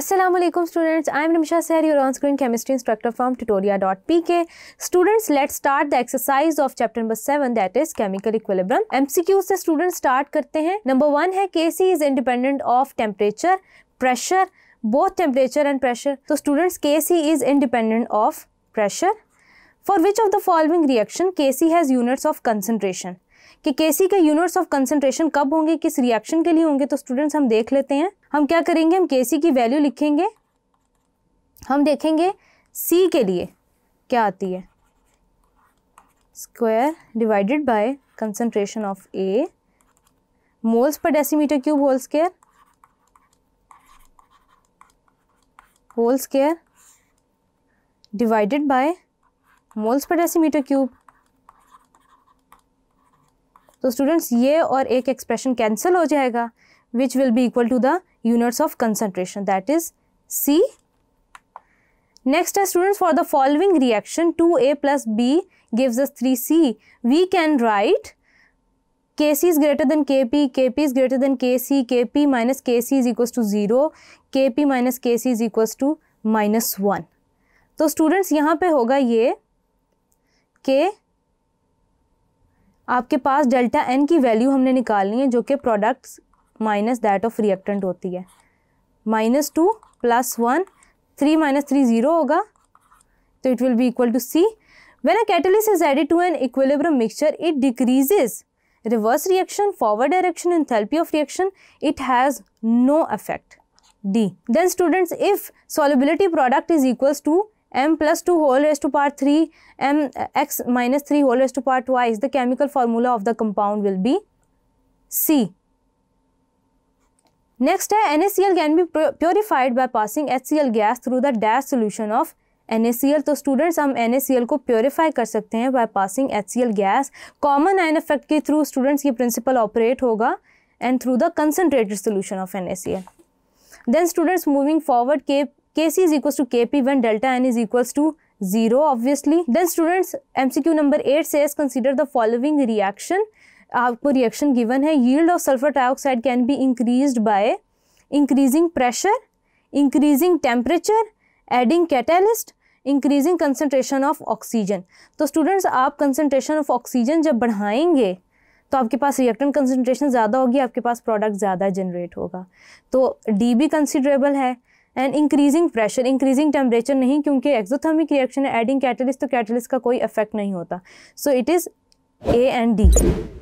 Aslam students I am Nimisha Sahari your on screen chemistry instructor from Tutoria dot P K students let start the exercise of chapter number seven that is chemical equilibrium MCQ से student start करते हैं number one है K C is independent of temperature pressure both temperature and pressure तो students K C is independent of pressure for which of the following reaction K C has units of concentration कि के सी के units of concentration कब होंगे किस reaction के लिए होंगे तो स्टूडेंट्स हम देख लेते हैं हम क्या करेंगे हम के सी की वैल्यू लिखेंगे हम देखेंगे सी के लिए क्या आती है square divided by concentration of A moles per decimetre cube whole square whole square divided by moles per decimetre cube तो स्टूडेंट्स ये और एक एक्सप्रेशन कैंसिल हो जाएगा which will be equal to the units of concentration that is C. Next students for the following reaction 2A plus B gives us 3C. We can write Kc is greater than Kp, Kp is greater than Kc, Kp minus Kc is equals to 0, Kp minus Kc is equals to minus 1 so students yahan pe hoga ye k आपके पास delta N की value हमने निकालनी है जो कि products minus that of reactant होती है minus two plus one three minus three zero होगा तो it will be equal to C when a catalyst is added to an equilibrium mixture it decreases reverse reaction forward direction in therapy of reaction it has no affect D then students if solubility product is equal to M plus two whole raise to part three M X minus three whole raise to part Y is the chemical formula of the compound will be C next है N C L can be purified by passing H C L gas through the dash solution of N C L तो students हम N C L को purify कर सकते हैं by passing H C L gas common ion effect के through students ये principle operate होगा and through the concentrated solution of N C L then students moving forward K K C is equal to K P one delta N is equals to zero obviously then students M C Q number eight से consider the following reaction आपको reaction given है yield of sulphur dioxide can be increase by increasing pressure increasing temperature adding catalyst increasing concentration of oxygen तो students आप concentration of oxygen जब बढ़ाएंगे तो आपके पास reactant concentration ज़्यादा होगी आपके पास प्रोडक्ट ज़्यादा जनरेट होगा तो डी भी कंसिडरेबल है and increasing pressure increasing temperature नहीं क्योंकि एक्जोथर्मिक रिएक्शन है एडिंग कैटलिस्ट तो कैटलिस्ट का कोई इफेक्ट नहीं होता so it is A and D